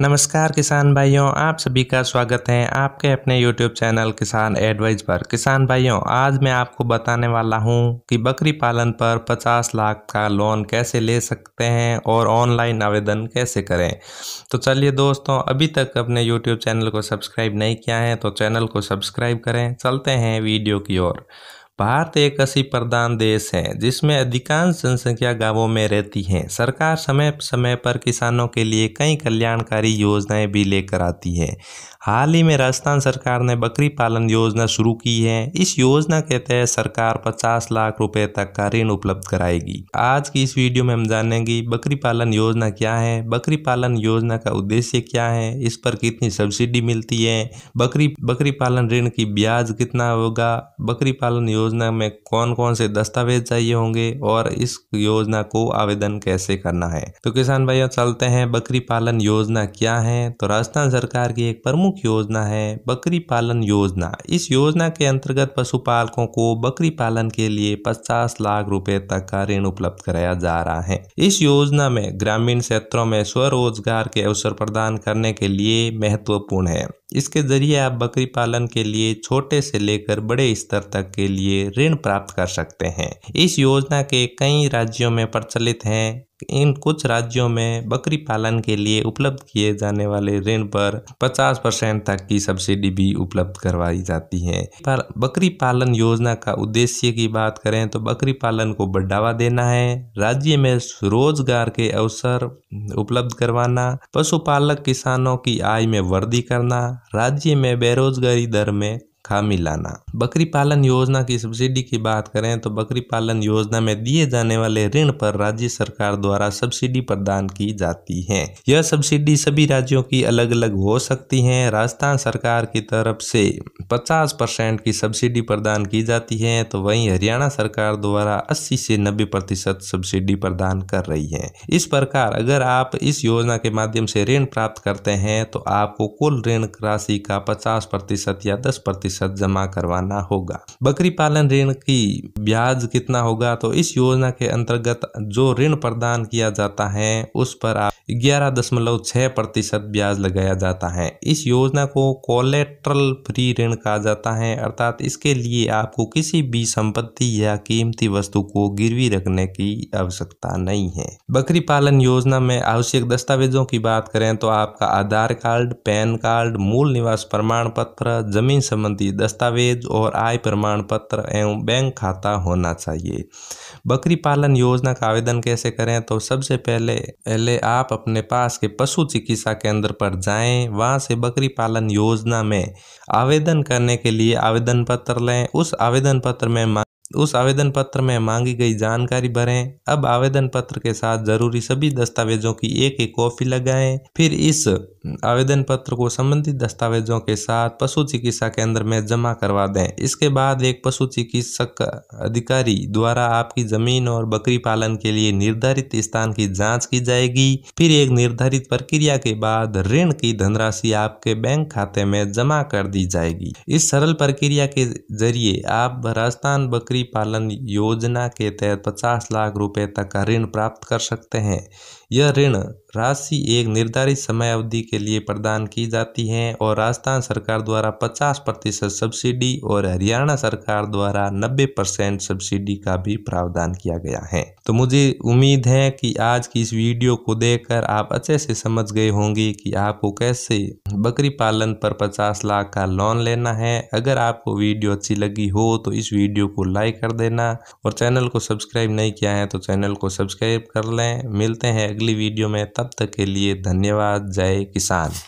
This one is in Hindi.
नमस्कार किसान भाइयों आप सभी का स्वागत है आपके अपने यूट्यूब चैनल किसान एडवाइज पर किसान भाइयों आज मैं आपको बताने वाला हूं कि बकरी पालन पर 50 लाख का लोन कैसे ले सकते हैं और ऑनलाइन आवेदन कैसे करें तो चलिए दोस्तों अभी तक अपने यूट्यूब चैनल को सब्सक्राइब नहीं किया है तो चैनल को सब्सक्राइब करें चलते हैं वीडियो की ओर भारत एक ऐसी प्रधान देश है जिसमें अधिकांश जनसंख्या गांवों में रहती है सरकार समय समय पर किसानों के लिए कई कल्याणकारी योजनाएं भी लेकर आती है हाल ही में राजस्थान सरकार ने बकरी पालन योजना शुरू की है इस योजना के तहत सरकार 50 लाख रुपए तक का ऋण उपलब्ध कराएगी आज की इस वीडियो में हम जानेंगे बकरी पालन योजना क्या है बकरी पालन योजना का उद्देश्य क्या है इस पर कितनी सब्सिडी मिलती है बकरी बकरी पालन ऋण की ब्याज कितना होगा बकरी पालन योजना योजना में कौन कौन से दस्तावेज चाहिए होंगे और इस योजना को आवेदन कैसे करना है तो किसान भाइयों चलते हैं बकरी पालन योजना क्या है तो राजस्थान सरकार की एक प्रमुख योजना है बकरी पालन योजना इस योजना के अंतर्गत पशुपालकों को बकरी पालन के लिए पचास लाख रुपए तक का ऋण उपलब्ध कराया जा रहा है इस योजना में ग्रामीण क्षेत्रों में स्वरोजगार के अवसर प्रदान करने के लिए महत्वपूर्ण है इसके ज़रिए आप बकरी पालन के लिए छोटे से लेकर बड़े स्तर तक के लिए ऋण प्राप्त कर सकते हैं इस योजना के कई राज्यों में प्रचलित हैं इन कुछ राज्यों में बकरी पालन के लिए उपलब्ध किए जाने वाले ऋण पर 50 परसेंट तक की सब्सिडी भी उपलब्ध करवाई जाती है पर बकरी पालन योजना का उद्देश्य की बात करें तो बकरी पालन को बढ़ावा देना है राज्य में रोजगार के अवसर उपलब्ध करवाना पशुपालक किसानों की आय में वृद्धि करना राज्य में बेरोजगारी दर में का मिलाना बकरी पालन योजना की सब्सिडी की बात करें तो बकरी पालन योजना में दिए जाने वाले ऋण पर राज्य सरकार द्वारा सब्सिडी प्रदान की जाती है यह सब्सिडी सभी राज्यों की अलग अलग हो सकती है राजस्थान सरकार की तरफ से 50 परसेंट की सब्सिडी प्रदान की जाती है तो वहीं हरियाणा सरकार द्वारा 80 से 90 प्रतिशत सब्सिडी प्रदान कर रही है इस प्रकार अगर आप इस योजना के माध्यम से ऋण प्राप्त करते हैं तो आपको कुल ऋण राशि का पचास प्रतिशत या दस प्रतिशत प्रतिशत जमा करवाना होगा बकरी पालन ऋण की ब्याज कितना होगा तो इस योजना के अंतर्गत जो ऋण प्रदान किया जाता है उस पर आप ग्यारह दशमलव छः प्रतिशत ब्याज लगाया जाता है इस योजना को कोलेट्रल फ्री ऋण कहा जाता है अर्थात इसके लिए आपको किसी भी संपत्ति या कीमती वस्तु को गिरवी रखने की आवश्यकता नहीं है बकरी पालन योजना में आवश्यक दस्तावेजों की बात करें तो आपका आधार कार्ड पैन कार्ड मूल निवास प्रमाण पत्र जमीन संबंधी दस्तावेज और आय प्रमाण पत्र एवं बैंक खाता होना चाहिए बकरी पालन योजना का आवेदन कैसे करें तो सबसे पहले पहले आप अपने पास के पशु चिकित्सा केंद्र पर जाएं वहां से बकरी पालन योजना में आवेदन करने के लिए आवेदन पत्र लें उस आवेदन पत्र में उस आवेदन पत्र में मांगी गई जानकारी भरें अब आवेदन पत्र के साथ जरूरी सभी दस्तावेजों की एक एक कॉपी लगाएं फिर इस आवेदन पत्र को संबंधित दस्तावेजों के साथ पशु चिकित्सा केंद्र में जमा करवा दें इसके बाद एक पशु चिकित्सक अधिकारी द्वारा आपकी जमीन और बकरी पालन के लिए निर्धारित स्थान की जाँच की जाएगी फिर एक निर्धारित प्रक्रिया के बाद ऋण की धनराशि आपके बैंक खाते में जमा कर दी जाएगी इस सरल प्रक्रिया के जरिए आप राजस्थान बकरी बकरी पालन योजना के तहत पचास लाख रुपए तक का ऋण प्राप्त कर सकते हैं यह ऋण राशि एक निर्धारित समय अवधि के लिए प्रदान की जाती है और राजस्थान सरकार द्वारा पचास प्रतिशत सब्सिडी और हरियाणा सरकार द्वारा नब्बे परसेंट सब्सिडी का भी प्रावधान किया गया है तो मुझे उम्मीद है कि आज की इस वीडियो को देखकर आप अच्छे से समझ गए होंगे कि आपको कैसे बकरी पालन पर पचास लाख का लोन लेना है अगर आपको वीडियो अच्छी लगी हो तो इस वीडियो को लाइक कर देना और चैनल को सब्सक्राइब नहीं किया है तो चैनल को सब्सक्राइब कर लें मिलते हैं अगली वीडियो में तब शब्द के लिए धन्यवाद जय किसान